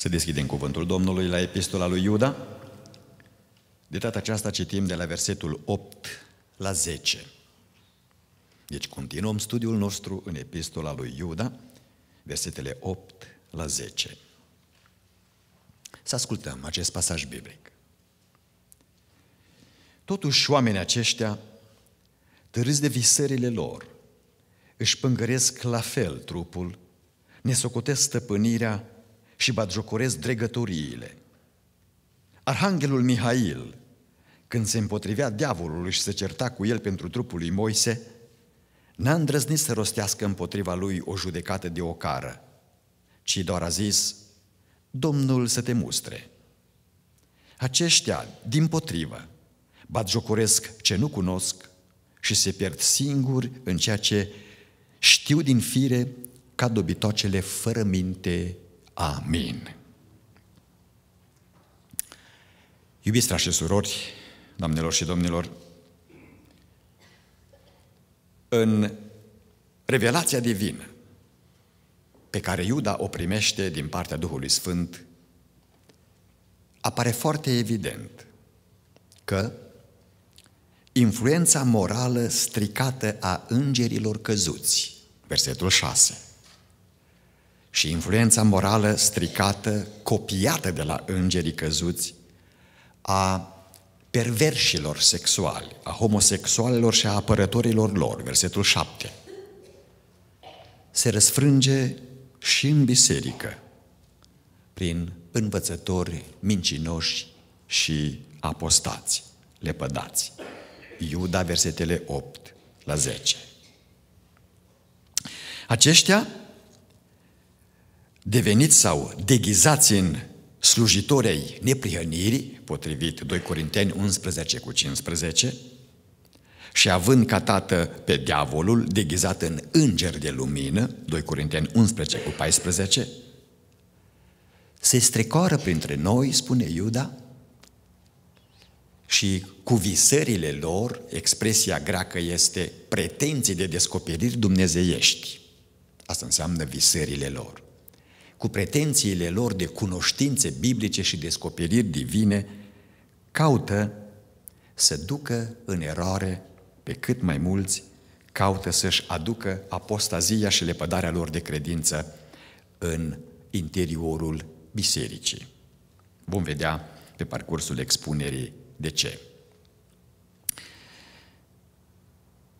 Să deschidem cuvântul Domnului la epistola lui Iuda. De data aceasta citim de la versetul 8 la 10. Deci continuăm studiul nostru în epistola lui Iuda, versetele 8 la 10. Să ascultăm acest pasaj biblic. Totuși oamenii aceștia, târâți de visările lor, își pângăresc la fel trupul, ne socotesc stăpânirea și batjocoresc dregătoriile. Arhanghelul Mihail, când se împotrivea diavolului și se certa cu el pentru trupul lui Moise, n-a îndrăznit să rostească împotriva lui o judecată de ocară, ci doar a zis, Domnul să te mustre. Aceștia, din potrivă, batjocoresc ce nu cunosc și se pierd singuri în ceea ce știu din fire ca dobitoacele fără minte Amin. Iubiți frați și surori, doamnelor și domnilor, în revelația divină pe care Iuda o primește din partea Duhului Sfânt, apare foarte evident că influența morală stricată a îngerilor căzuți, versetul 6, și influența morală stricată, copiată de la îngerii căzuți, a perverșilor sexuali, a homosexualilor și a apărătorilor lor, versetul 7, se răsfrânge și în biserică prin învățători mincinoși și apostați, lepădați. Iuda, versetele 8 la 10. Aceștia deveniți sau deghizați în slujitorii neprihănirii, potrivit 2 Corinteni 11 cu 15, și având ca tată pe diavolul deghizat în înger de lumină, 2 Corinteni 11 cu 14, se strecoară printre noi, spune Iuda, și cu visările lor, expresia greacă este pretenții de descoperiri dumnezeiești. Asta înseamnă visările lor cu pretențiile lor de cunoștințe biblice și descoperiri divine, caută să ducă în eroare pe cât mai mulți, caută să-și aducă apostazia și lepădarea lor de credință în interiorul bisericii. Vom vedea pe parcursul expunerii de ce.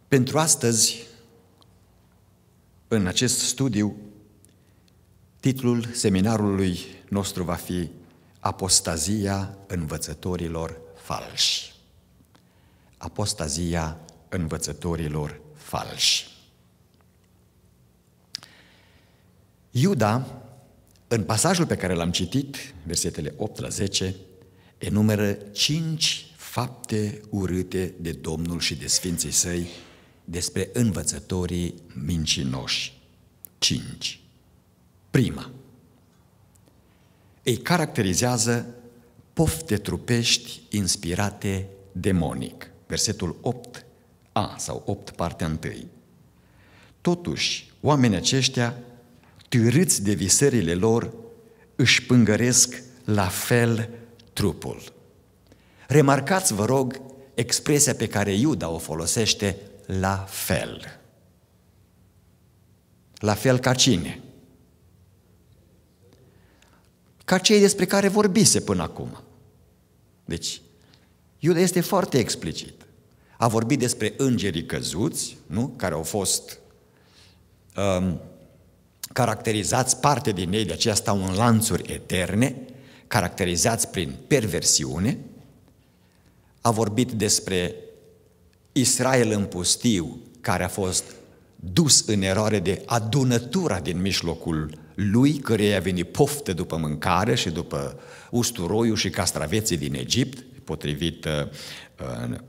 Pentru astăzi, în acest studiu, Titlul seminarului nostru va fi Apostazia învățătorilor falși. Apostazia învățătorilor falși. Iuda, în pasajul pe care l-am citit, versetele 8 la 10, enumeră cinci fapte urâte de Domnul și de Sfinții Săi despre învățătorii mincinoși. Cinci prima. Ei caracterizează pofte trupești inspirate demonic. Versetul 8a sau 8, partea 1. Totuși, oamenii aceștia, târâți de visările lor, își pângăresc la fel trupul. Remarcați, vă rog, expresia pe care Iuda o folosește, la fel. La fel ca cine? ca cei despre care vorbise până acum. Deci, Iuda este foarte explicit. A vorbit despre îngerii căzuți, nu? care au fost um, caracterizați parte din ei, de aceea stau în lanțuri eterne, caracterizați prin perversiune. A vorbit despre Israel în pustiu, care a fost dus în eroare de adunătura din mijlocul lui căreia a venit poftă după mâncare și după usturoiul și castraveții din Egipt, potrivit uh, în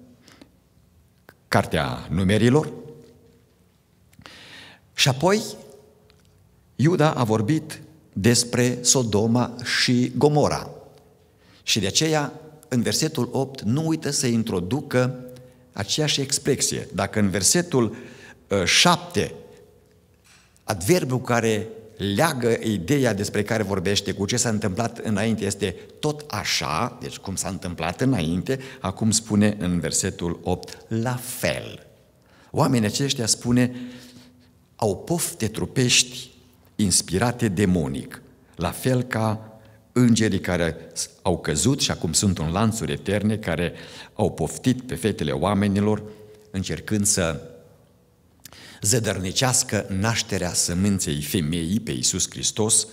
cartea numerilor. Și apoi Iuda a vorbit despre Sodoma și Gomora. Și de aceea, în versetul 8, nu uită să introducă aceeași expresie. Dacă în versetul 7, uh, adverbul care leagă ideea despre care vorbește cu ce s-a întâmplat înainte. Este tot așa, deci cum s-a întâmplat înainte, acum spune în versetul 8, la fel. Oamenii aceștia spune, au pofte trupești inspirate demonic, la fel ca îngerii care au căzut și acum sunt în lanțuri eterne, care au poftit pe fetele oamenilor, încercând să zădărnicească nașterea sămânței femeii pe Iisus Hristos,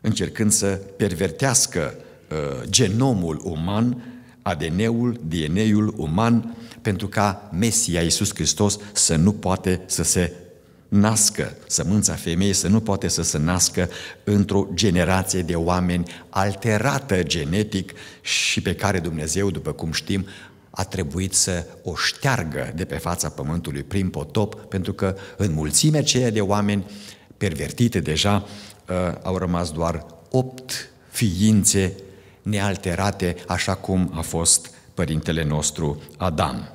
încercând să pervertească uh, genomul uman, ADN-ul, DNA-ul uman, pentru ca Mesia Iisus Hristos să nu poate să se nască, sămânța femeii să nu poate să se nască într-o generație de oameni alterată genetic și pe care Dumnezeu, după cum știm, a trebuit să o șteargă de pe fața pământului prin potop, pentru că în mulțime ceea de oameni pervertite deja uh, au rămas doar opt ființe nealterate, așa cum a fost părintele nostru Adam.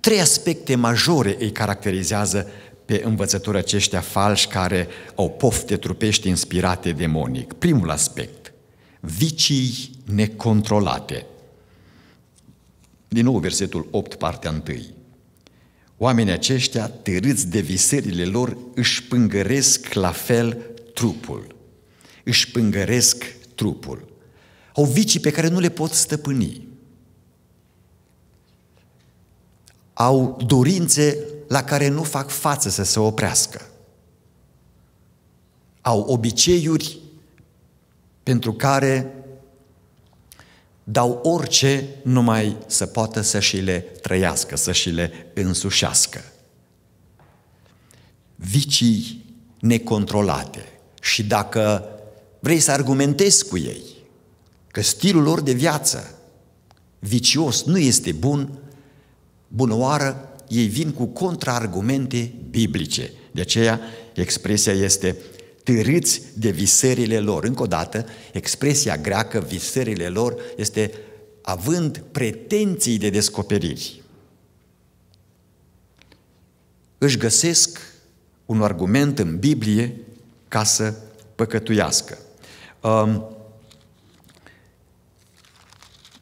Trei aspecte majore îi caracterizează pe învățători aceștia falși care au pofte trupești inspirate demonic. Primul aspect, vicii necontrolate – din nou versetul 8, partea 1. Oamenii aceștia, târâți de viserile lor, își pângăresc la fel trupul. Își pângăresc trupul. Au vicii pe care nu le pot stăpâni. Au dorințe la care nu fac față să se oprească. Au obiceiuri pentru care dau orice numai să poată să și le trăiască, să și le însușească. Vicii necontrolate și dacă vrei să argumentezi cu ei că stilul lor de viață vicios nu este bun, bună oară, ei vin cu contraargumente biblice. De aceea expresia este târâți de viserile lor. Încă o dată, expresia greacă, viserile lor, este având pretenții de descoperiri. Își găsesc un argument în Biblie ca să păcătuiască. Um,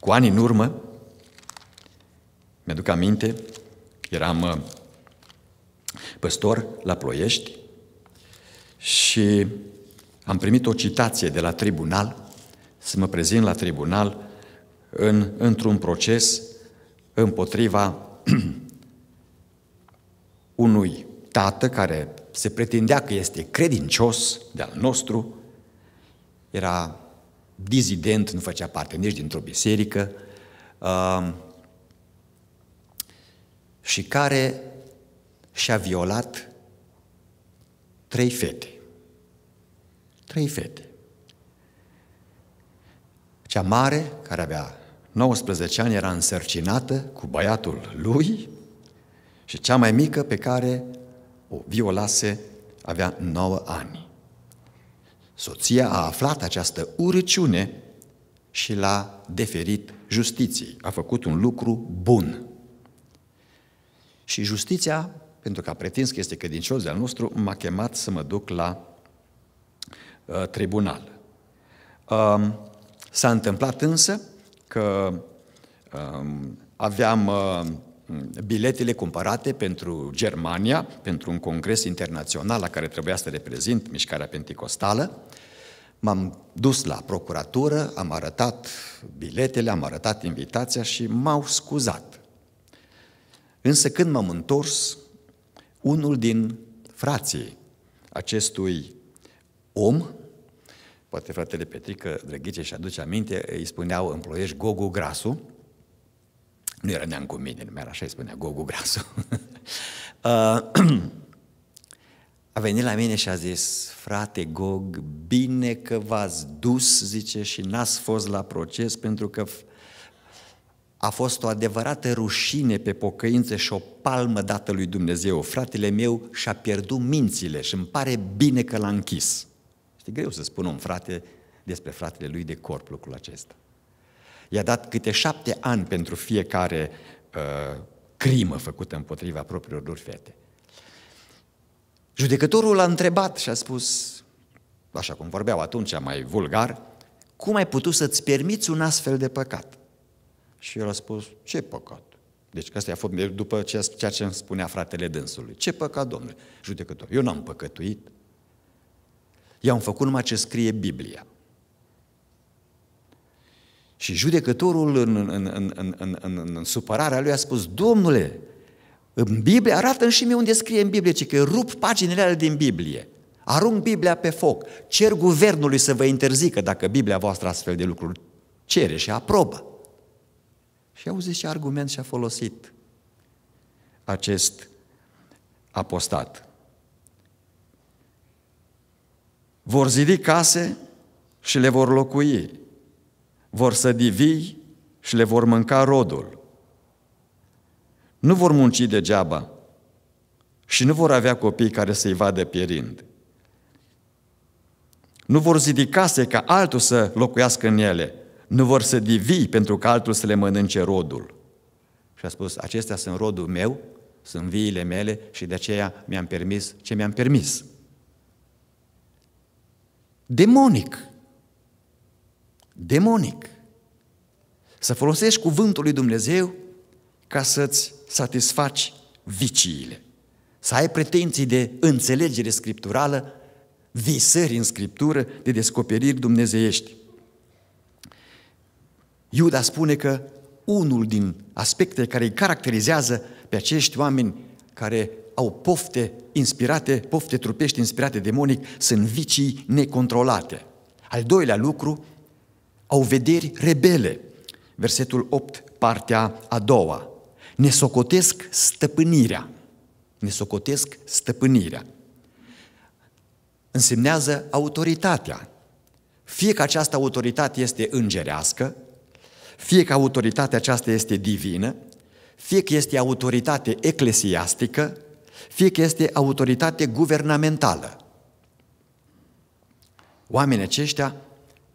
cu ani în urmă, mi-aduc aminte, eram uh, păstor la Ploiești și am primit o citație de la tribunal, să mă prezint la tribunal în, într-un proces împotriva unui tată care se pretindea că este credincios de-al nostru, era dizident, nu făcea parte nici dintr-o biserică, uh, și care și-a violat trei fete trei fete. Cea mare, care avea 19 ani, era însărcinată cu băiatul lui și cea mai mică pe care o violase avea 9 ani. Soția a aflat această urăciune și l-a deferit justiției. A făcut un lucru bun. Și justiția, pentru că a pretins că este credincios de-al nostru, m-a chemat să mă duc la Uh, tribunal. Um, s-a întâmplat însă că um, aveam uh, biletele cumpărate pentru Germania, pentru un congres internațional la care trebuia să reprezint mișcarea pentecostală. M-am dus la procuratură, am arătat biletele, am arătat invitația și m-au scuzat. Însă când m-am întors, unul din frații acestui om, poate fratele Petrică Drăghice și aduce aminte, îi spuneau în ploiești Gogu Grasu, nu era neam cu mine, numai așa îi spunea Gogu Grasu. Uh, a venit la mine și a zis, frate Gog, bine că v-ați dus, zice, și n-ați fost la proces, pentru că a fost o adevărată rușine pe pocăință și o palmă dată lui Dumnezeu. Fratele meu și-a pierdut mințile și îmi pare bine că l-a închis. Este greu să spună un frate despre fratele lui de corp lucrul acesta. I-a dat câte șapte ani pentru fiecare uh, crimă făcută împotriva propriilor lor fete. Judecătorul l-a întrebat și a spus, așa cum vorbeau atunci mai vulgar, cum ai putut să-ți permiți un astfel de păcat? Și el a spus, ce păcat? Deci asta a fost după ceea ce îmi spunea fratele dânsului. Ce păcat, domnule? Judecător, eu n-am păcătuit. I-am făcut numai ce scrie Biblia. Și judecătorul, în, în, în, în, în, în, în supărarea lui, a spus, Domnule, în Biblie, arată și mie unde scrie în Biblie, ci că rup paginile alea din Biblie. Arunc Biblia pe foc. Cer guvernului să vă interzică dacă Biblia voastră astfel de lucruri cere și aprobă. Și auzi ce argument și-a folosit acest apostat. Vor zidi case și le vor locui, vor să divii și le vor mânca rodul. Nu vor munci degeaba și nu vor avea copii care să-i vadă pierind. Nu vor zidi case ca altul să locuiască în ele. Nu vor să divii pentru că altul să le mănânce rodul. Și a spus, acestea sunt rodul meu, sunt viile mele și de aceea mi-am permis ce mi-am permis demonic. Demonic. Să folosești cuvântul lui Dumnezeu ca să-ți satisfaci viciile. Să ai pretenții de înțelegere scripturală, visări în scriptură, de descoperiri dumnezeiești. Iuda spune că unul din aspectele care îi caracterizează pe acești oameni care au pofte inspirate, pofte trupești inspirate demonic, sunt vicii necontrolate. Al doilea lucru, au vederi rebele. Versetul 8, partea a doua. Ne socotesc stăpânirea. Ne socotesc stăpânirea. Însemnează autoritatea. Fie că această autoritate este îngerească, fie că autoritatea aceasta este divină, fie că este autoritate eclesiastică, fie că este autoritate guvernamentală. Oamenii aceștia,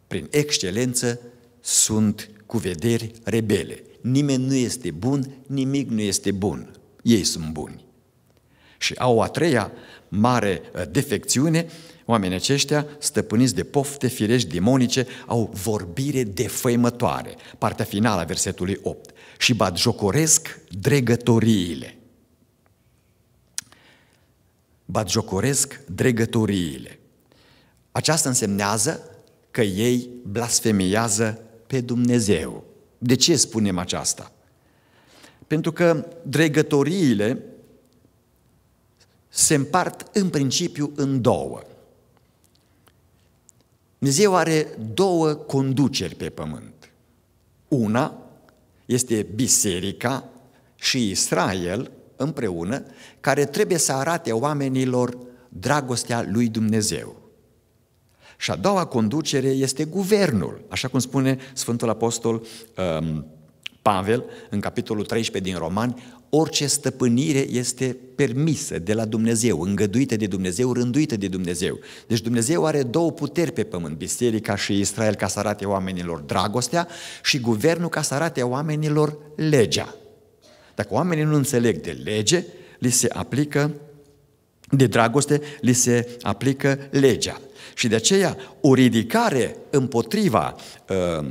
prin excelență, sunt cu vederi rebele. Nimeni nu este bun, nimic nu este bun. Ei sunt buni. Și au a treia mare uh, defecțiune, oamenii aceștia, stăpâniți de pofte firești demonice, au vorbire defăimătoare, partea finală a versetului 8, și bat jocoresc dregătoriile batjocoresc dregătoriile. Aceasta însemnează că ei blasfemiază pe Dumnezeu. De ce spunem aceasta? Pentru că dregătoriile se împart în principiu în două. Dumnezeu are două conduceri pe pământ. Una este biserica și Israel, împreună care trebuie să arate oamenilor dragostea lui Dumnezeu. Și a doua conducere este guvernul, așa cum spune Sfântul Apostol um, Pavel în capitolul 13 din Romani, orice stăpânire este permisă de la Dumnezeu, îngăduită de Dumnezeu, rânduită de Dumnezeu. Deci Dumnezeu are două puteri pe pământ, biserica și Israel ca să arate oamenilor dragostea și guvernul ca să arate oamenilor legea. Dacă oamenii nu înțeleg de lege, li se aplică, de dragoste, li se aplică legea. Și de aceea, o ridicare împotriva uh,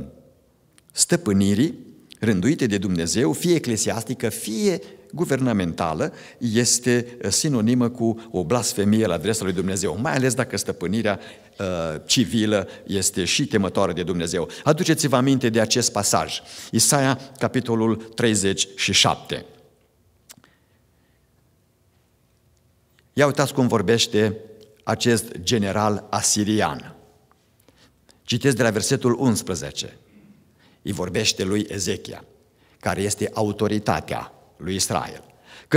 stăpânirii rânduite de Dumnezeu, fie eclesiastică, fie guvernamentală, este sinonimă cu o blasfemie la adresa lui Dumnezeu, mai ales dacă stăpânirea Uh, civilă este și temătoare de Dumnezeu. Aduceți-vă aminte de acest pasaj. Isaia, capitolul 37. Ia uitați cum vorbește acest general asirian. Citesc de la versetul 11. Îi vorbește lui Ezechia, care este autoritatea lui Israel.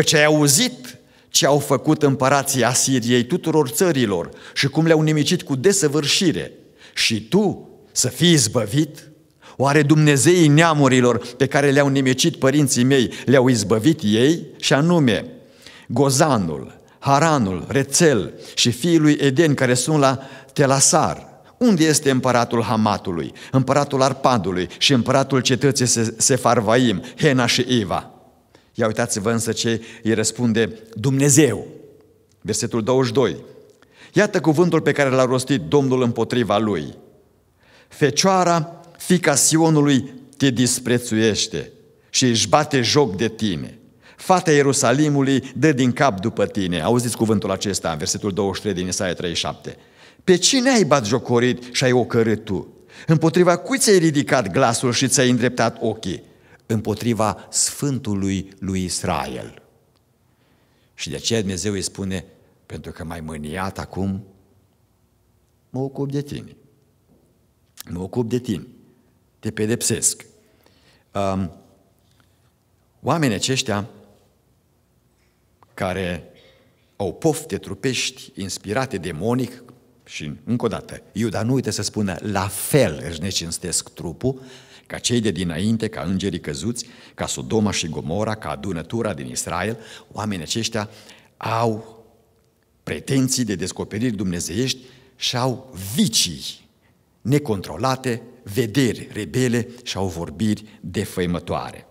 ce ai auzit ce au făcut împărații Asiriei tuturor țărilor și cum le-au nimicit cu desăvârșire. Și tu să fii izbăvit? Oare Dumnezeii neamurilor pe care le-au nimicit părinții mei le-au izbăvit ei? Și anume, Gozanul, Haranul, Rețel și fiii lui Eden care sunt la Telasar. Unde este împăratul Hamatului, împăratul Arpadului și împăratul cetății Sefarvaim, Hena și Eva? Ia uitați-vă însă ce îi răspunde Dumnezeu. Versetul 22. Iată cuvântul pe care l-a rostit Domnul împotriva lui. Fecioara, fica Sionului, te disprețuiește și își bate joc de tine. Fata Ierusalimului dă din cap după tine. Auziți cuvântul acesta în versetul 23 din Isaia 37. Pe cine ai bat jocorit și ai ocărât tu? Împotriva cui ți-ai ridicat glasul și ți-ai îndreptat ochii? împotriva Sfântului lui Israel. Și de aceea Dumnezeu îi spune, pentru că m-ai mâniat acum, mă ocup de tine. Mă ocup de tine. Te pedepsesc. Um, oamenii aceștia care au pofte trupești inspirate demonic și, încă o dată, Iuda nu uite să spună, la fel își necinstesc trupul, ca cei de dinainte, ca îngerii căzuți, ca Sodoma și Gomora, ca adunătura din Israel, oamenii aceștia au pretenții de descoperiri dumnezeiești și au vicii necontrolate, vederi rebele și au vorbiri defăimătoare.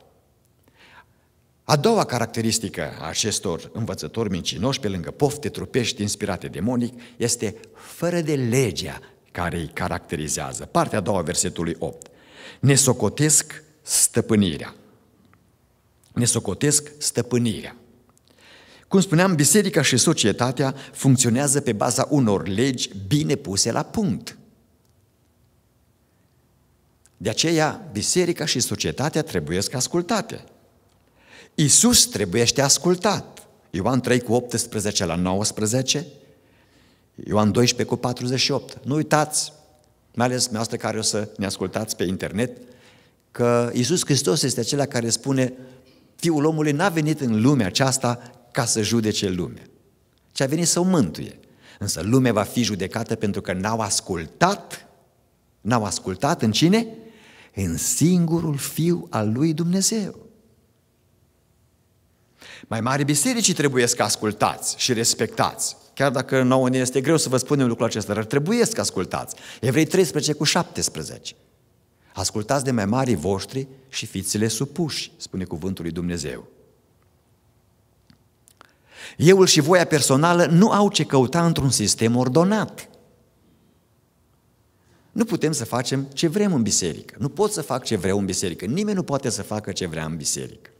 A doua caracteristică a acestor învățători mincinoși, pe lângă pofte trupești inspirate demonic, este fără de legea care îi caracterizează. Partea a doua versetului 8 ne socotesc stăpânirea. Ne socotesc stăpânirea. Cum spuneam, biserica și societatea funcționează pe baza unor legi bine puse la punct. De aceea, biserica și societatea trebuie să ascultate. Iisus trebuie să ascultat. Ioan 3 cu 18 la 19, Ioan 12 cu 48. Nu uitați, mai ales noastră care o să ne ascultați pe internet, că Iisus Hristos este acela care spune Fiul omului n-a venit în lumea aceasta ca să judece lumea, ci a venit să o mântuie. Însă lumea va fi judecată pentru că n-au ascultat, n-au ascultat în cine? În singurul Fiu al lui Dumnezeu. Mai mari bisericii trebuie să ascultați și respectați. Chiar dacă nouă ne este greu să vă spunem lucrul acesta, dar trebuie să ascultați. Evrei 13 cu 17. Ascultați de mai marii voștri și fiți-le supuși, spune cuvântul lui Dumnezeu. Euul și voia personală nu au ce căuta într-un sistem ordonat. Nu putem să facem ce vrem în biserică. Nu pot să fac ce vreau în biserică. Nimeni nu poate să facă ce vrea în biserică.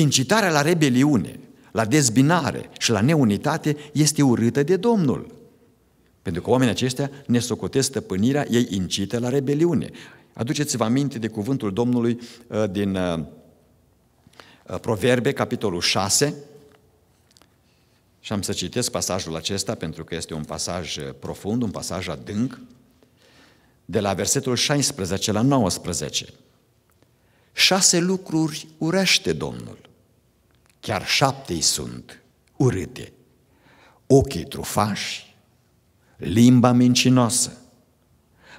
Incitarea la rebeliune, la dezbinare și la neunitate este urâtă de Domnul. Pentru că oamenii aceștia ne socotesc stăpânirea, ei incită la rebeliune. Aduceți-vă aminte de cuvântul Domnului uh, din uh, uh, Proverbe, capitolul 6, și am să citesc pasajul acesta pentru că este un pasaj profund, un pasaj adânc, de la versetul 16 la 19. Șase lucruri urăște Domnul chiar șaptei sunt urâte, ochii trufași, limba mincinoasă,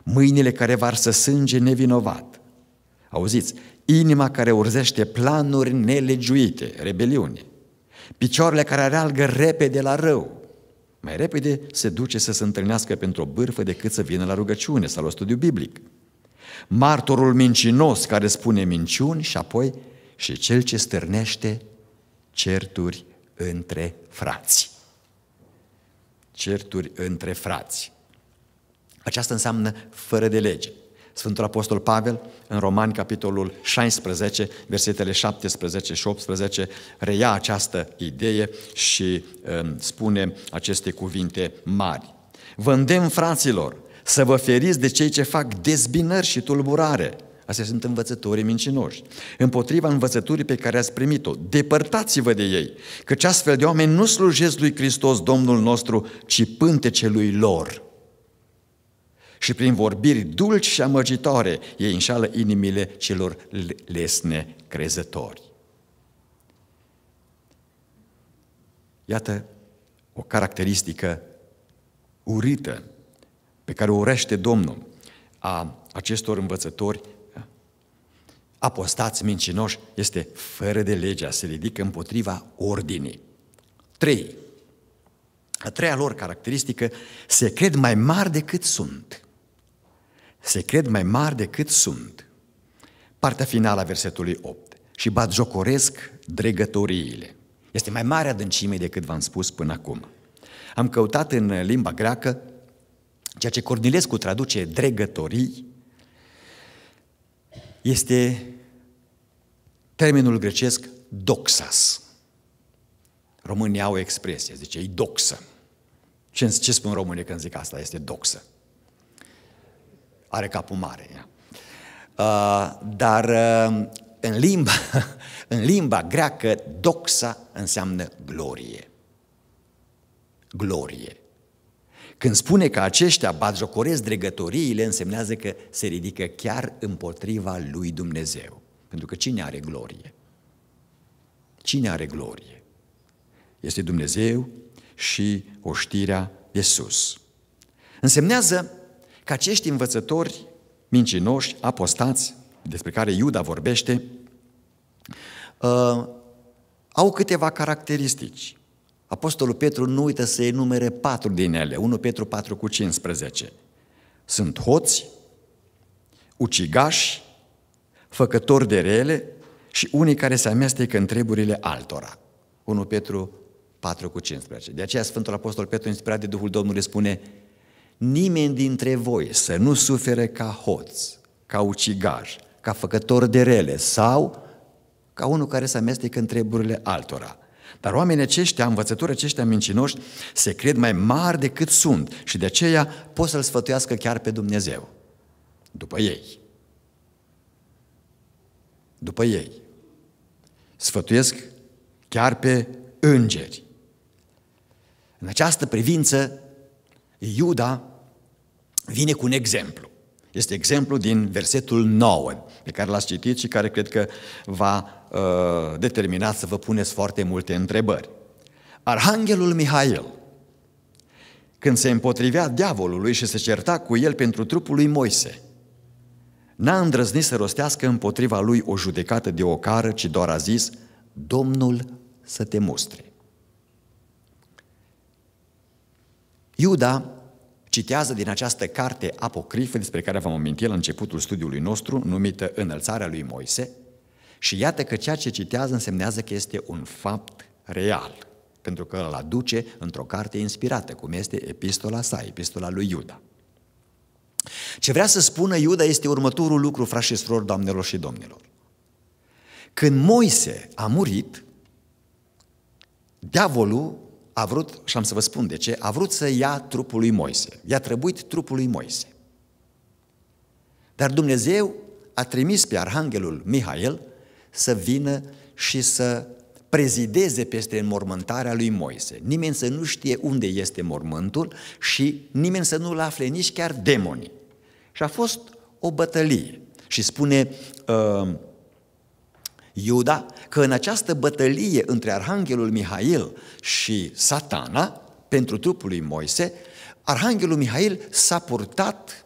mâinile care varsă sânge nevinovat. Auziți, inima care urzește planuri nelegiuite, rebeliune, picioarele care arealgă repede la rău, mai repede se duce să se întâlnească pentru o bârfă decât să vină la rugăciune sau la studiu biblic. Martorul mincinos care spune minciuni și apoi și cel ce stârnește certuri între frați. Certuri între frați. Aceasta înseamnă fără de lege. Sfântul Apostol Pavel, în Romani, capitolul 16, versetele 17 și 18, reia această idee și um, spune aceste cuvinte mari. Vă îndemn, fraților, să vă feriți de cei ce fac dezbinări și tulburare – Astea sunt învățătorii mincinoși. Împotriva învățăturii pe care ați primit-o, depărtați-vă de ei, căci astfel de oameni nu slujesc lui Hristos, Domnul nostru, ci pântecelui lor. Și prin vorbiri dulci și amăgitoare, ei înșală inimile celor lesne crezători. Iată o caracteristică urâtă pe care o urește Domnul a acestor învățători apostați mincinoși este fără de legea, se ridică împotriva ordinii. 3. A treia lor caracteristică, se cred mai mari decât sunt. Se cred mai mari decât sunt. Partea finală a versetului 8. Și bat jocoresc dregătoriile. Este mai mare adâncime decât v-am spus până acum. Am căutat în limba greacă ceea ce Cornilescu traduce dregătorii, este termenul grecesc doxas. Românii au o expresie, zice, e doxă. Ce, ce spun românii când zic asta? Este doxă. Are capul mare. Uh, dar uh, în limba, în limba greacă, doxa înseamnă glorie. Glorie. Când spune că aceștia batjocoresc dregătoriile, însemnează că se ridică chiar împotriva lui Dumnezeu. Pentru că cine are glorie? Cine are glorie? Este Dumnezeu și oștirea de sus. Însemnează că acești învățători mincinoși, apostați, despre care Iuda vorbește, uh, au câteva caracteristici. Apostolul Petru nu uită să enumere patru din ele, 1 Petru 4 cu 15. Sunt hoți, ucigași, făcători de rele și unii care se amestecă în treburile altora. 1 Petru 4 cu 15. De aceea Sfântul Apostol Petru, inspirat de Duhul Domnului, spune Nimeni dintre voi să nu sufere ca hoț, ca ucigaș, ca făcător de rele sau ca unul care se amestecă în treburile altora. Dar oamenii aceștia, învățători aceștia mincinoși, se cred mai mari decât sunt și de aceea pot să-L sfătuiască chiar pe Dumnezeu. După ei. După ei. Sfătuiesc chiar pe îngeri. În această privință, Iuda vine cu un exemplu. Este exemplu din versetul 9, pe care l-ați citit și care cred că va Uh, determinat să vă puneți foarte multe întrebări. Arhanghelul Mihail, când se împotrivea diavolului și se certa cu el pentru trupul lui Moise, n-a îndrăznit să rostească împotriva lui o judecată de ocară, ci doar a zis, Domnul să te mustre. Iuda citează din această carte apocrifă despre care v-am amintit la începutul studiului nostru, numită Înălțarea lui Moise, și iată că ceea ce citează însemnează că este un fapt real, pentru că îl aduce într-o carte inspirată, cum este epistola sa, epistola lui Iuda. Ce vrea să spună Iuda este următorul lucru, frați și surori, doamnelor și domnilor. Când Moise a murit, diavolul a vrut, și am să vă spun de ce, a vrut să ia trupul lui Moise. I-a trebuit trupul lui Moise. Dar Dumnezeu a trimis pe Arhanghelul Mihail să vină și să prezideze peste înmormântarea lui Moise. Nimeni să nu știe unde este mormântul și nimeni să nu-l afle nici chiar demonii. Și a fost o bătălie. Și spune uh, Iuda că în această bătălie între Arhanghelul Mihail și Satana, pentru trupul lui Moise, Arhanghelul Mihail s-a purtat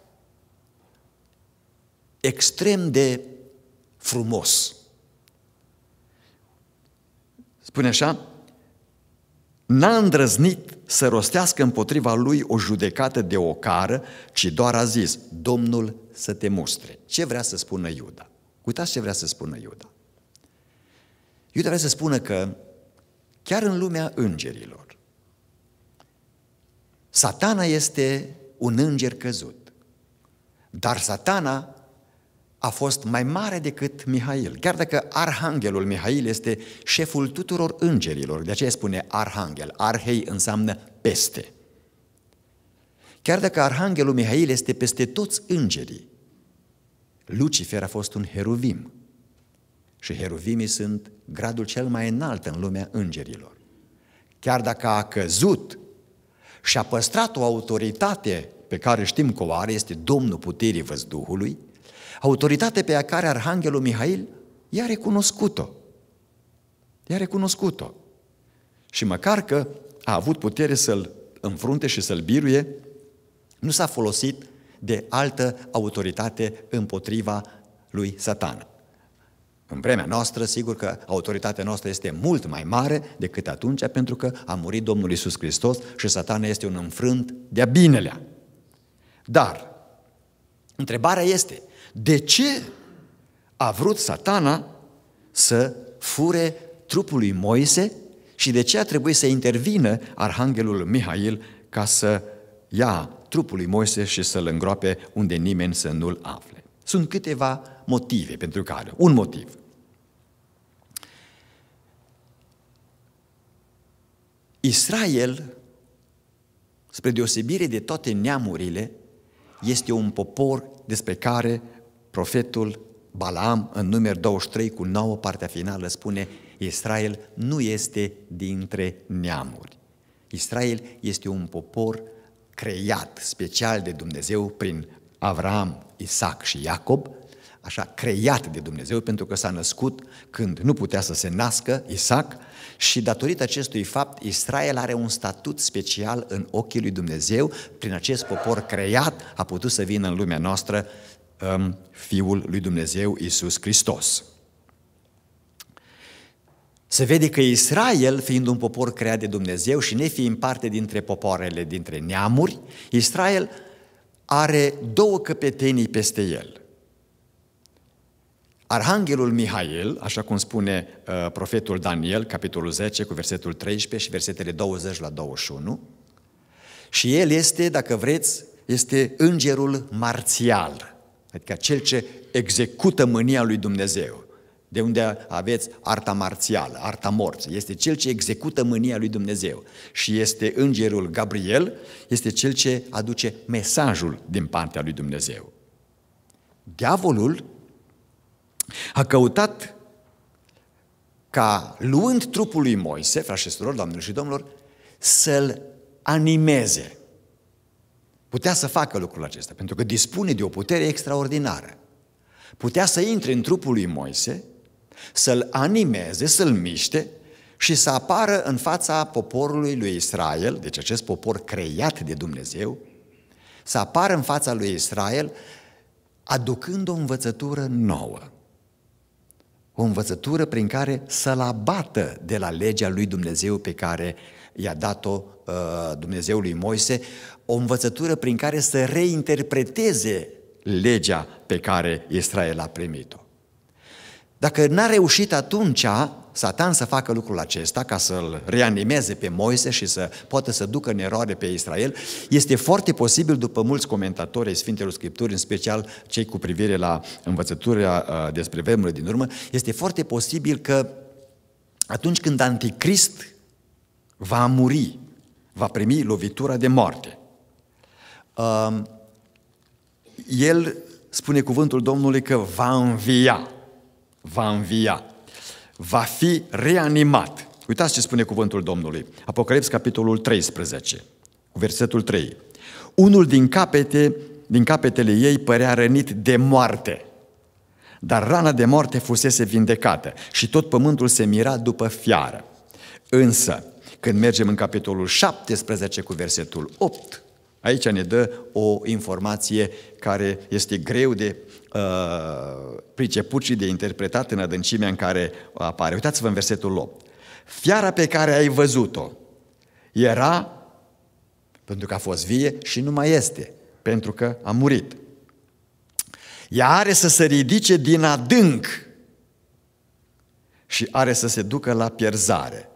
extrem de frumos. Spune așa, n-a îndrăznit să rostească împotriva lui o judecată de ocară, ci doar a zis, Domnul să te mustre. Ce vrea să spună Iuda? Uitați ce vrea să spună Iuda. Iuda vrea să spună că chiar în lumea îngerilor, satana este un înger căzut, dar satana a fost mai mare decât Mihail. Chiar dacă arhanghelul Mihail este șeful tuturor îngerilor, de aceea spune arhanghel. Arhei înseamnă peste. Chiar dacă arhanghelul Mihail este peste toți îngerii, Lucifer a fost un heruvim. Și heruvimii sunt gradul cel mai înalt în lumea îngerilor. Chiar dacă a căzut și a păstrat o autoritate pe care știm că o are, este Domnul Puterii Văzduhului, autoritate pe care Arhanghelul Mihail i-a recunoscut-o. I-a recunoscut-o. Și măcar că a avut putere să-l înfrunte și să-l biruie, nu s-a folosit de altă autoritate împotriva lui Satan. În vremea noastră, sigur că autoritatea noastră este mult mai mare decât atunci, pentru că a murit Domnul Isus Hristos și satana este un înfrânt de-a binelea. Dar, întrebarea este, de ce a vrut satana să fure trupul lui Moise și de ce a trebuit să intervină arhanghelul Mihail ca să ia trupul lui Moise și să-l îngroape unde nimeni să nu-l afle. Sunt câteva motive pentru care. Un motiv. Israel, spre deosebire de toate neamurile, este un popor despre care profetul Balaam, în numer 23 cu nouă partea finală, spune Israel nu este dintre neamuri. Israel este un popor creat special de Dumnezeu prin Avram, Isaac și Iacob, așa creat de Dumnezeu pentru că s-a născut când nu putea să se nască Isaac și datorită acestui fapt Israel are un statut special în ochii lui Dumnezeu, prin acest popor creat a putut să vină în lumea noastră Um, Fiul lui Dumnezeu, Isus Hristos. Se vede că Israel, fiind un popor creat de Dumnezeu și fiind parte dintre popoarele dintre neamuri, Israel are două căpetenii peste el. Arhanghelul Mihail, așa cum spune uh, profetul Daniel, capitolul 10, cu versetul 13 și versetele 20 la 21, și el este, dacă vreți, este îngerul marțial. Adică cel ce execută mânia lui Dumnezeu, de unde aveți arta marțială, arta morții, este cel ce execută mânia lui Dumnezeu. Și este îngerul Gabriel, este cel ce aduce mesajul din partea lui Dumnezeu. Diavolul a căutat ca, luând trupul lui Moise, frașesurilor, doamnelor și domnilor, să-l animeze – Putea să facă lucrul acesta, pentru că dispune de o putere extraordinară. Putea să intre în trupul lui Moise, să-l animeze, să-l miște și să apară în fața poporului lui Israel, deci acest popor creat de Dumnezeu, să apară în fața lui Israel aducând o învățătură nouă. O învățătură prin care să-l abată de la legea lui Dumnezeu pe care i-a dat-o uh, Dumnezeului Moise, o învățătură prin care să reinterpreteze legea pe care Israel a primit-o. Dacă n-a reușit atunci Satan să facă lucrul acesta ca să-l reanimeze pe Moise și să poată să ducă în eroare pe Israel, este foarte posibil, după mulți comentatori ai Sfintelor Scripturi, în special cei cu privire la învățătura uh, despre vremurile din urmă, este foarte posibil că atunci când Anticrist va muri, va primi lovitura de moarte, Um, el spune cuvântul Domnului că va învia, va învia, va fi reanimat. Uitați ce spune cuvântul Domnului. Apocalips, capitolul 13, versetul 3. Unul din capete, din capetele ei părea rănit de moarte, dar rana de moarte fusese vindecată și tot pământul se mira după fiară. Însă, când mergem în capitolul 17 cu versetul 8, Aici ne dă o informație care este greu de uh, priceput și de interpretat în adâncimea în care apare. Uitați-vă în versetul 8. Fiara pe care ai văzut-o era, pentru că a fost vie și nu mai este, pentru că a murit. Ea are să se ridice din adânc și are să se ducă la pierzare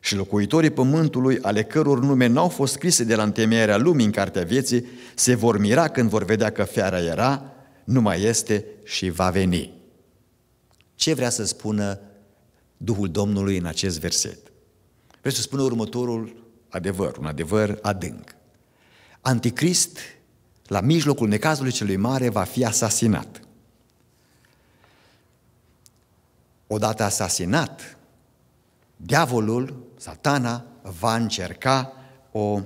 și locuitorii pământului, ale căror nume n-au fost scrise de la întemeierea lumii în cartea vieții, se vor mira când vor vedea că fiara era, nu mai este și va veni. Ce vrea să spună Duhul Domnului în acest verset? Vreau să spună următorul adevăr, un adevăr adânc. Anticrist, la mijlocul necazului celui mare, va fi asasinat. Odată asasinat, diavolul Satana va încerca o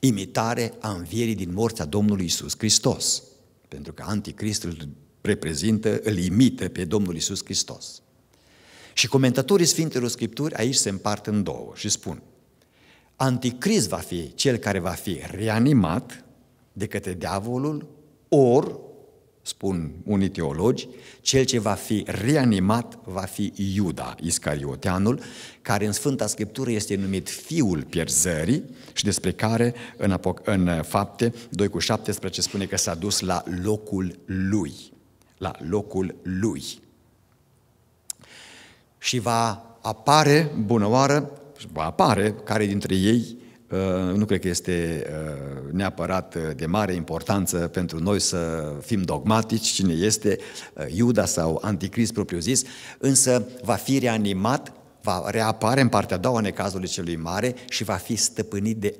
imitare a învierii din morți a Domnului Isus Hristos. Pentru că anticristul reprezintă, îl imită pe Domnul Isus Hristos. Și comentatorii Sfintelor Scripturi aici se împart în două și spun Anticrist va fi cel care va fi reanimat de către diavolul, ori spun unii teologi, cel ce va fi reanimat va fi Iuda Iscarioteanul, care în Sfânta Scriptură este numit fiul pierzării și despre care în, apoc- în fapte 2 cu 17 spune că s-a dus la locul lui. La locul lui. Și va apare, bună oară, va apare care dintre ei Uh, nu cred că este uh, neapărat uh, de mare importanță pentru noi să fim dogmatici cine este Iuda sau anticrist propriu-zis, însă va fi reanimat, va reapare în partea a doua în celui mare și va fi stăpânit de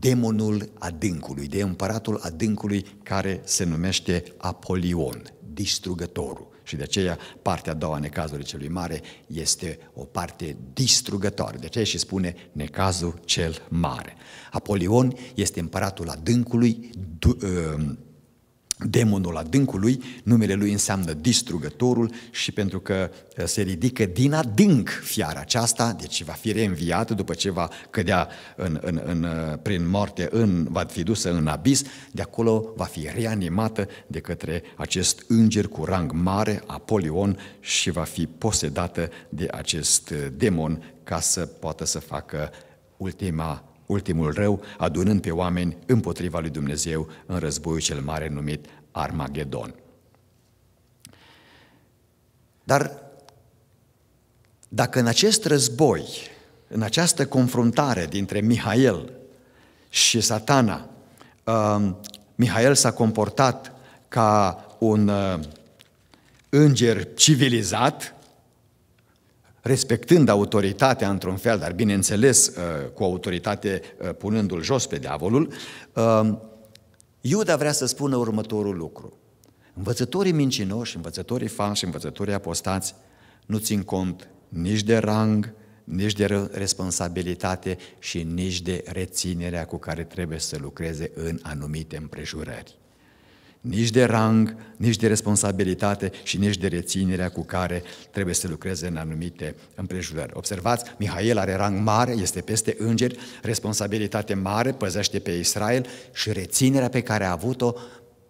demonul adâncului, de împăratul adâncului care se numește Apolion, distrugătorul. Și de aceea partea a doua a necazului celui mare este o parte distrugătoare. De aceea și spune necazul cel mare. Apolion este împăratul adâncului, du- ă, demonul adâncului, numele lui înseamnă distrugătorul și pentru că uh, se ridică din adânc fiara aceasta, deci va fi reînviată după ce va cădea în, în, în, uh, prin moarte, în, va fi dusă în abis, de acolo va fi reanimată de către acest înger cu rang mare, Apolion, și va fi posedată de acest uh, demon ca să poată să facă ultima ultimul rău, adunând pe oameni împotriva lui Dumnezeu în războiul cel mare numit Armagedon. Dar dacă în acest război, în această confruntare dintre Mihail și satana, um, Mihail s-a comportat ca un uh, înger civilizat, respectând autoritatea într-un fel, dar bineînțeles uh, cu autoritate uh, punându-l jos pe diavolul, uh, Iuda vrea să spună următorul lucru. Învățătorii mincinoși, învățătorii falși, învățătorii apostați nu țin cont nici de rang, nici de responsabilitate și nici de reținerea cu care trebuie să lucreze în anumite împrejurări nici de rang, nici de responsabilitate și nici de reținerea cu care trebuie să lucreze în anumite împrejurări. Observați, Mihail are rang mare, este peste îngeri, responsabilitate mare, păzește pe Israel și reținerea pe care a avut-o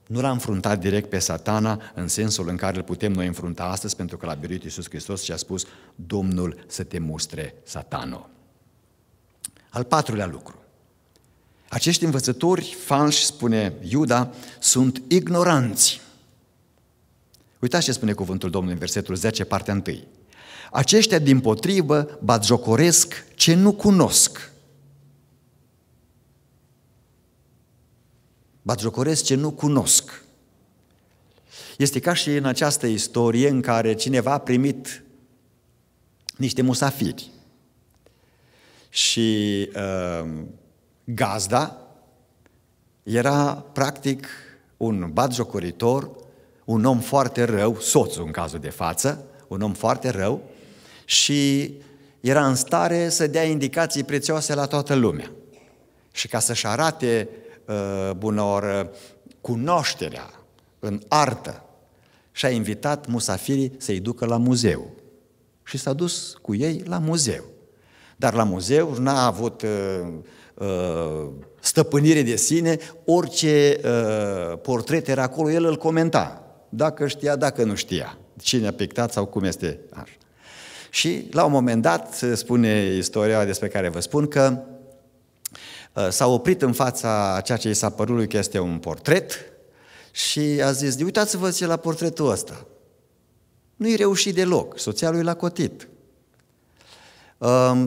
nu l-a înfruntat direct pe satana în sensul în care îl putem noi înfrunta astăzi, pentru că l-a biruit Iisus Hristos și a spus Domnul să te mustre satano. Al patrulea lucru. Acești învățători falși, spune Iuda, sunt ignoranți. Uitați ce spune cuvântul Domnului în versetul 10, partea 1. Aceștia, din potrivă, batjocoresc ce nu cunosc. Batjocoresc ce nu cunosc. Este ca și în această istorie în care cineva a primit niște musafiri și uh, Gazda era practic un batjocoritor, un om foarte rău, soțul în cazul de față, un om foarte rău și era în stare să dea indicații prețioase la toată lumea. Și ca să-și arate uh, bunor cunoașterea în artă și a invitat musafirii să-i ducă la muzeu. Și s-a dus cu ei la muzeu. Dar la muzeu n-a avut uh, Uh, stăpânire de sine, orice uh, portret era acolo, el îl comenta, dacă știa, dacă nu știa, cine a pictat sau cum este așa. Și la un moment dat, spune istoria despre care vă spun că uh, s-a oprit în fața ceea ce i s-a părut lui că este un portret și a zis, uitați-vă ce la portretul ăsta. Nu-i reușit deloc, soția lui l-a cotit. Uh,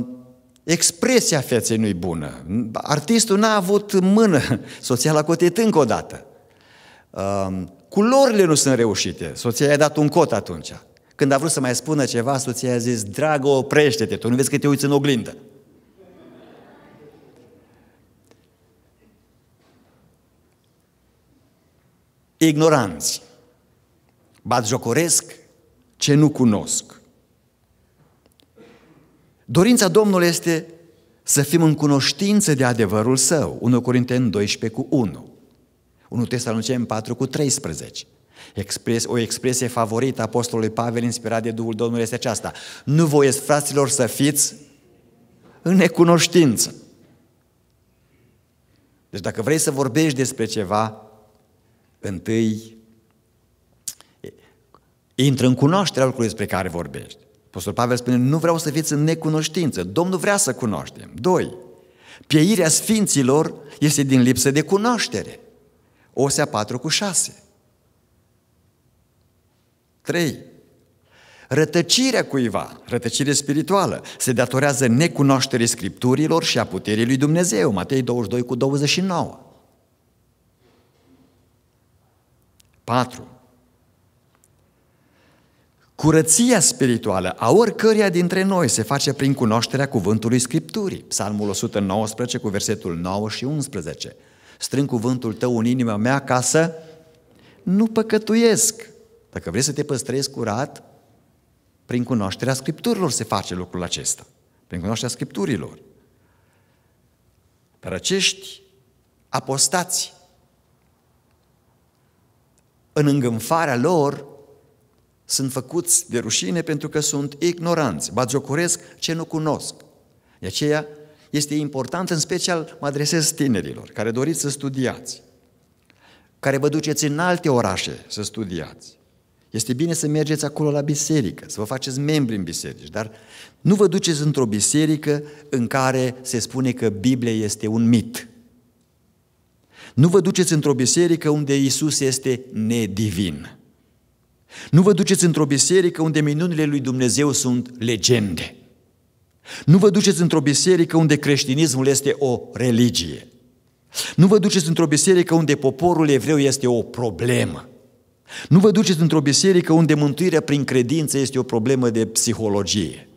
Expresia feței nu-i bună. Artistul n-a avut mână. Soția l-a cotit încă o dată. Um, culorile nu sunt reușite. Soția i-a dat un cot atunci. Când a vrut să mai spună ceva, soția i-a zis, dragă, oprește-te, tu nu vezi că te uiți în oglindă. Ignoranți, jocoresc ce nu cunosc. Dorința Domnului este să fim în cunoștință de adevărul său. 1 Corinteni 12 cu 1. 1 Tesalonicen 4 cu 13. Expres, o expresie favorită a Apostolului Pavel inspirat de Duhul Domnului este aceasta. Nu voiesc, fraților, să fiți în necunoștință. Deci dacă vrei să vorbești despre ceva, întâi intră în cunoașterea lucrurilor despre care vorbești. Apostol Pavel spune, nu vreau să fiți în necunoștință. Domnul vrea să cunoaștem. Doi, pieirea sfinților este din lipsă de cunoaștere. Osea 4 cu 6. 3. Rătăcirea cuiva, rătăcire spirituală, se datorează necunoașterii Scripturilor și a puterii lui Dumnezeu, Matei 22 cu 29. 4. Curăția spirituală a oricăria dintre noi se face prin cunoașterea cuvântului Scripturii. Psalmul 119 cu versetul 9 și 11. Strâng cuvântul tău în inima mea ca să nu păcătuiesc. Dacă vrei să te păstrezi curat, prin cunoașterea Scripturilor se face lucrul acesta. Prin cunoașterea Scripturilor. Dar acești apostați, în îngânfarea lor, sunt făcuți de rușine pentru că sunt ignoranți, bagiocoresc ce nu cunosc. De aceea este important, în special mă adresez tinerilor care doriți să studiați, care vă duceți în alte orașe să studiați. Este bine să mergeți acolo la biserică, să vă faceți membri în biserici, dar nu vă duceți într-o biserică în care se spune că Biblia este un mit. Nu vă duceți într-o biserică unde Isus este nedivin. Nu vă duceți într-o biserică unde minunile lui Dumnezeu sunt legende. Nu vă duceți într-o biserică unde creștinismul este o religie. Nu vă duceți într-o biserică unde poporul evreu este o problemă. Nu vă duceți într-o biserică unde mântuirea prin credință este o problemă de psihologie.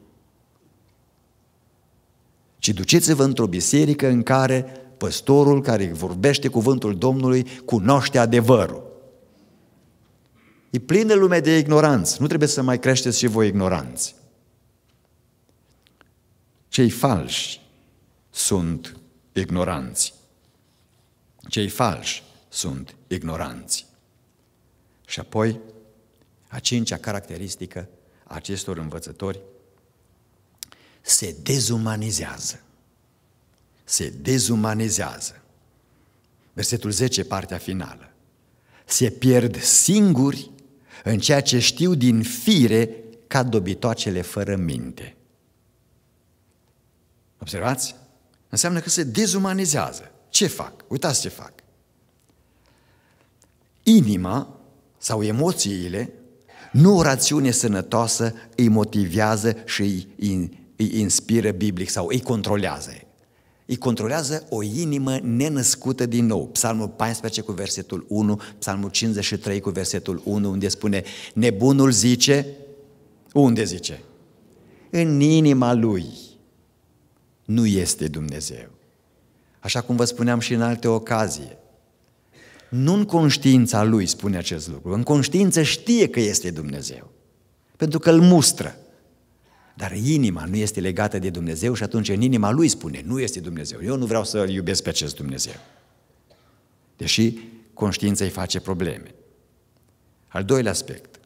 Ci duceți-vă într-o biserică în care păstorul care vorbește cuvântul Domnului cunoaște adevărul. E plină lumea de ignoranți. Nu trebuie să mai creșteți și voi ignoranți. Cei falși sunt ignoranți. Cei falși sunt ignoranți. Și apoi, a cincea caracteristică a acestor învățători se dezumanizează. Se dezumanizează. Versetul 10, partea finală. Se pierd singuri în ceea ce știu din fire ca dobitoacele fără minte. Observați? Înseamnă că se dezumanizează. Ce fac? Uitați ce fac. Inima sau emoțiile, nu o rațiune sănătoasă, îi motivează și îi, îi inspiră biblic sau îi controlează îi controlează o inimă nenăscută din nou. Psalmul 14 cu versetul 1, Psalmul 53 cu versetul 1, unde spune, nebunul zice, unde zice? În inima lui nu este Dumnezeu. Așa cum vă spuneam și în alte ocazii. Nu în conștiința lui spune acest lucru, în conștiință știe că este Dumnezeu, pentru că îl mustră. Dar inima nu este legată de Dumnezeu și atunci în inima lui spune, nu este Dumnezeu, eu nu vreau să iubesc pe acest Dumnezeu. Deși conștiința îi face probleme. Al doilea aspect,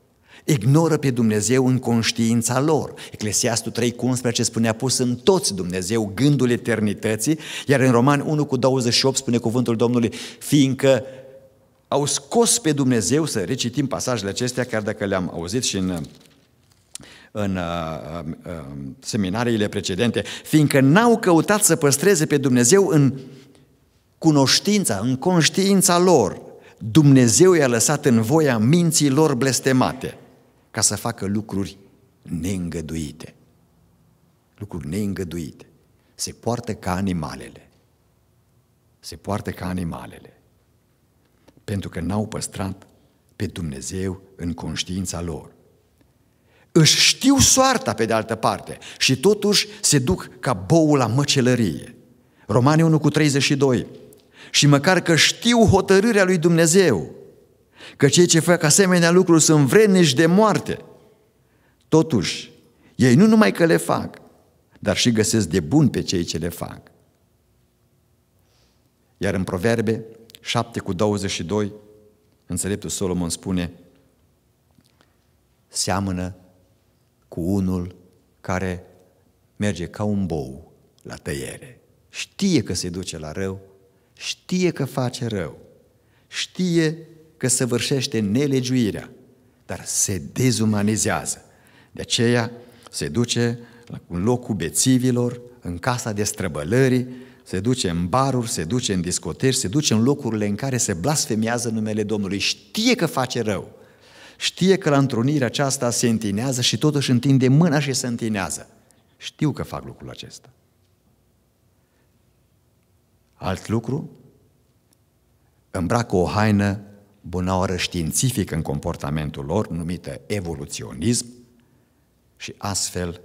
ignoră pe Dumnezeu în conștiința lor. Eclesiastul 3 cu 11 a pus în toți Dumnezeu gândul eternității, iar în Roman 1 cu 28 spune cuvântul Domnului, fiindcă au scos pe Dumnezeu, să recitim pasajele acestea, chiar dacă le-am auzit și în în uh, uh, um, seminariile precedente, fiindcă n-au căutat să păstreze pe Dumnezeu în cunoștința, în conștiința lor. Dumnezeu i-a lăsat în voia minții lor blestemate ca să facă lucruri neîngăduite. Lucruri neîngăduite. Se poartă ca animalele. Se poartă ca animalele. Pentru că n-au păstrat pe Dumnezeu în conștiința lor își știu soarta pe de altă parte și totuși se duc ca boul la măcelărie. Romanii 1 cu 32. Și măcar că știu hotărârea lui Dumnezeu, că cei ce fac asemenea lucruri sunt vrednici de moarte, totuși, ei nu numai că le fac, dar și găsesc de bun pe cei ce le fac. Iar în Proverbe 7 cu 22, înțeleptul Solomon spune, seamănă cu unul care merge ca un bou la tăiere. Știe că se duce la rău, știe că face rău, știe că săvârșește nelegiuirea, dar se dezumanizează. De aceea se duce loc cu bețivilor, în casa de străbălării, se duce în baruri, se duce în discoteci, se duce în locurile în care se blasfemează numele Domnului. Știe că face rău, Știe că la întrunirea aceasta se întinează și totuși întinde mâna și se întinează. Știu că fac lucrul acesta. Alt lucru, îmbracă o haină oră științifică în comportamentul lor, numită evoluționism, și astfel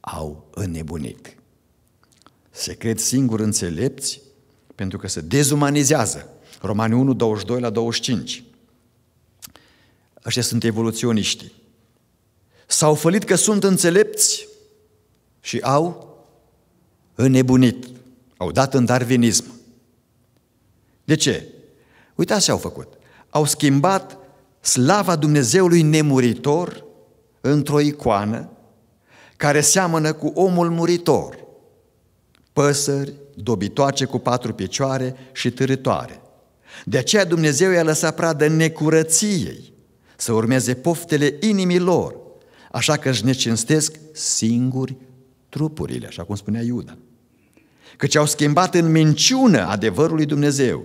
au înnebunit. Se cred singur înțelepți pentru că se dezumanizează. Romanii 1, 22 la 25. Ăștia sunt evoluționiștii. S-au fălit că sunt înțelepți și au înnebunit. Au dat în darwinism. De ce? Uitați ce au făcut. Au schimbat slava Dumnezeului nemuritor într-o icoană care seamănă cu omul muritor. Păsări, dobitoace cu patru picioare și târătoare. De aceea Dumnezeu i-a lăsat pradă necurăției să urmeze poftele inimii lor, așa că își necinstesc singuri trupurile, așa cum spunea Iuda. Căci au schimbat în minciună adevărul lui Dumnezeu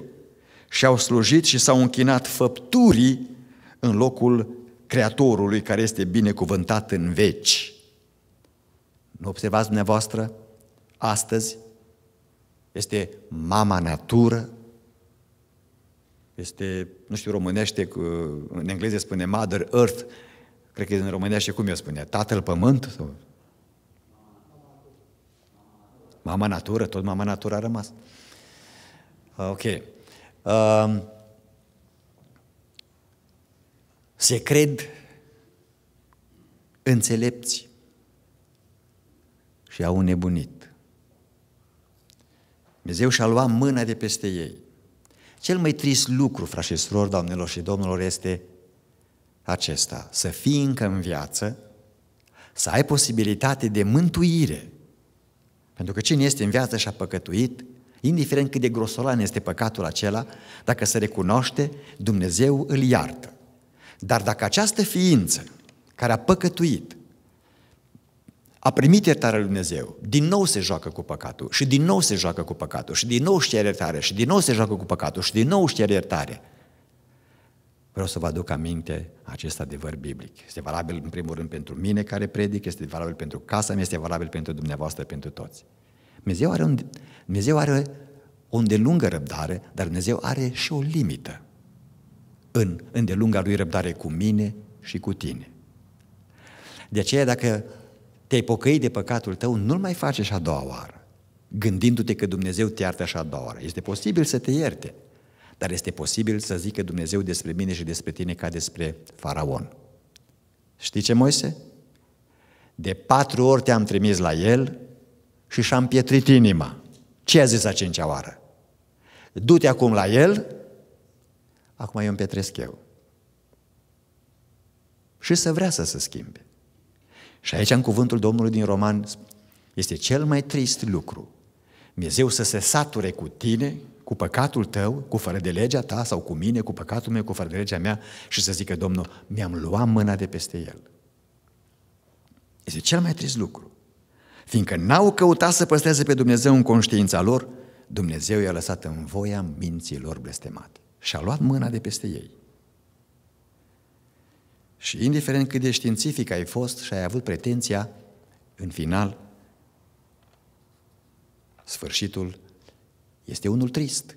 și au slujit și s-au închinat făpturii în locul Creatorului care este binecuvântat în veci. Nu observați dumneavoastră? Astăzi este mama natură, este nu știu, românește, în engleză spune Mother Earth, cred că în românește cum eu spune, Tatăl Pământ? Sau? Mama Natură, tot Mama Natură a rămas. Ah, ok. Uh, se cred înțelepți și au nebunit. Dumnezeu și-a luat mâna de peste ei. Cel mai trist lucru, frați doamnelor și domnilor, este acesta, să fii încă în viață, să ai posibilitate de mântuire. Pentru că cine este în viață și a păcătuit, indiferent cât de grosolan este păcatul acela, dacă se recunoaște, Dumnezeu îl iartă. Dar dacă această ființă care a păcătuit a primit iertarea lui Dumnezeu, din nou se joacă cu păcatul și din nou se joacă cu păcatul și din nou își cere iertare și din nou se joacă cu păcatul și din nou își cere iertare. Vreau să vă aduc aminte acest adevăr biblic. Este valabil în primul rând pentru mine care predic, este valabil pentru casa mea, este valabil pentru dumneavoastră, pentru toți. Dumnezeu are, un, Dumnezeu are o îndelungă răbdare, dar Dumnezeu are și o limită în îndelunga lui răbdare cu mine și cu tine. De aceea, dacă te-ai pocăit de păcatul tău, nu-l mai faci așa a doua oară, gândindu-te că Dumnezeu te iartă așa a doua oară. Este posibil să te ierte, dar este posibil să zică Dumnezeu despre mine și despre tine ca despre faraon. Știi ce, Moise? De patru ori te-am trimis la el și și-am pietrit inima. Ce a zis a cincea oară? Du-te acum la el, acum eu îmi pietresc eu. Și să vrea să se schimbe. Și aici, în cuvântul Domnului din Roman, este cel mai trist lucru. Dumnezeu să se sature cu tine, cu păcatul tău, cu fără de legea ta sau cu mine, cu păcatul meu, cu fără de legea mea și să zică, Domnul, mi-am luat mâna de peste el. Este cel mai trist lucru. Fiindcă n-au căutat să păstreze pe Dumnezeu în conștiința lor, Dumnezeu i-a lăsat în voia lor blestemate și a luat mâna de peste ei. Și indiferent cât de științific ai fost și ai avut pretenția, în final, sfârșitul este unul trist.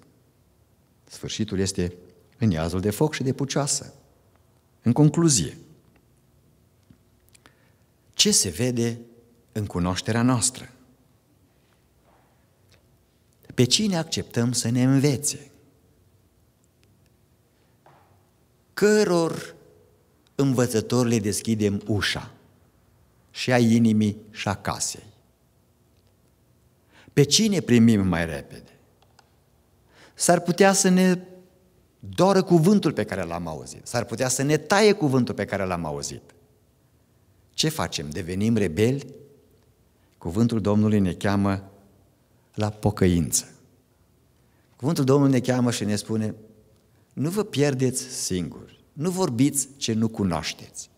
Sfârșitul este în iazul de foc și de pucioasă. În concluzie, ce se vede în cunoașterea noastră? Pe cine acceptăm să ne învețe? Căror învățător le deschidem ușa și a inimii și a casei. Pe cine primim mai repede? S-ar putea să ne doară cuvântul pe care l-am auzit, s-ar putea să ne taie cuvântul pe care l-am auzit. Ce facem? Devenim rebeli? Cuvântul Domnului ne cheamă la pocăință. Cuvântul Domnului ne cheamă și ne spune, nu vă pierdeți singuri. Nu vorbiți ce nu cunoașteți.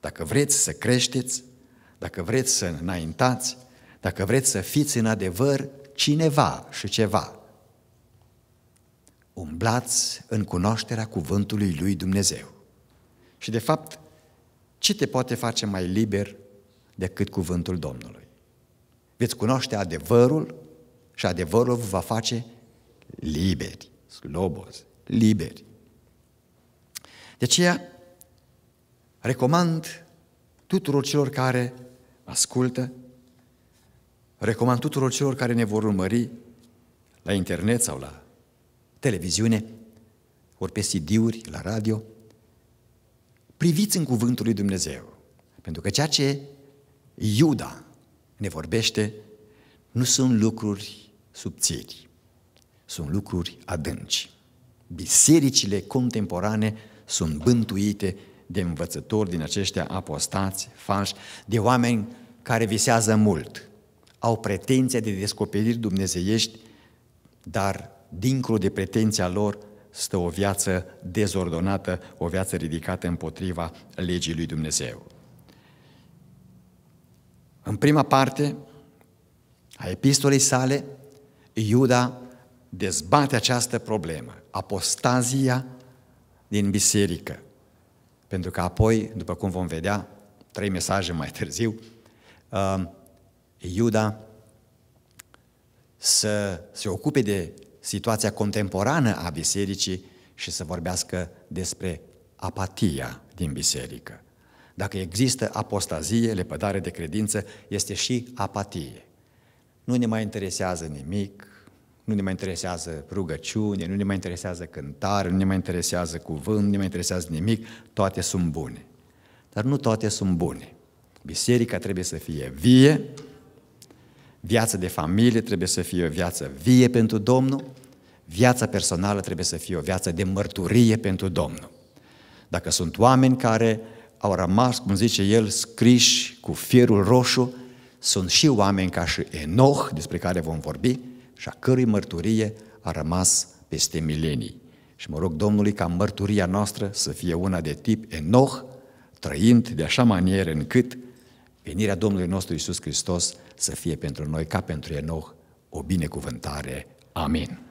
Dacă vreți să creșteți, dacă vreți să înaintați, dacă vreți să fiți în adevăr cineva și ceva, umblați în cunoașterea cuvântului lui Dumnezeu. Și de fapt, ce te poate face mai liber decât cuvântul Domnului? Veți cunoaște adevărul și adevărul vă va face liberi, slobozi, liberi. De aceea, recomand tuturor celor care ascultă, recomand tuturor celor care ne vor urmări la internet sau la televiziune, ori pe CD-uri, la radio, priviți în cuvântul lui Dumnezeu. Pentru că ceea ce Iuda ne vorbește nu sunt lucruri subțiri, sunt lucruri adânci. Bisericile contemporane sunt bântuite de învățători din aceștia apostați, falși, de oameni care visează mult, au pretenția de descoperiri dumnezeiești, dar dincolo de pretenția lor stă o viață dezordonată, o viață ridicată împotriva legii lui Dumnezeu. În prima parte a epistolei sale, Iuda dezbate această problemă, apostazia din biserică. Pentru că apoi, după cum vom vedea, trei mesaje mai târziu, uh, Iuda să se ocupe de situația contemporană a bisericii și să vorbească despre apatia din biserică. Dacă există apostazie, lepădare de credință, este și apatie. Nu ne mai interesează nimic, nu ne mai interesează rugăciune, nu ne mai interesează cântare, nu ne mai interesează cuvânt, nu ne mai interesează nimic, toate sunt bune. Dar nu toate sunt bune. Biserica trebuie să fie vie, viața de familie trebuie să fie o viață vie pentru Domnul, viața personală trebuie să fie o viață de mărturie pentru Domnul. Dacă sunt oameni care au rămas, cum zice el, scriși cu fierul roșu, sunt și oameni ca și Enoch, despre care vom vorbi, și a cărui mărturie a rămas peste milenii. Și mă rog Domnului ca mărturia noastră să fie una de tip Enoch, trăind de așa manieră încât venirea Domnului nostru Isus Hristos să fie pentru noi ca pentru Enoch o binecuvântare. Amin.